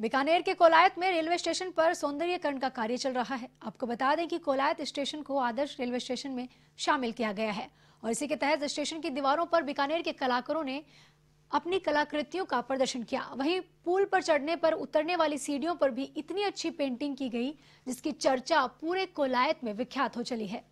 बीकानेर के कोलायत में railway station पर सौंदर्यकरण का कार्य चल रहा है आपको बता दें कि कोलायत स्टेशन को आदर्श रेलवे स्टेशन में शामिल किया गया है और इसी के तहत स्टेशन की दीवारों पर बीकानेर के कलाकारों ने अपनी कलाकृतियों का प्रदर्शन किया वहीं पुल पर चढ़ने पर उतरने वाली सीढ़ियों पर भी इतनी अच्छी पेंटिंग की गई जिसकी चर्चा पूरे कोलायत में विख्यात हो चली है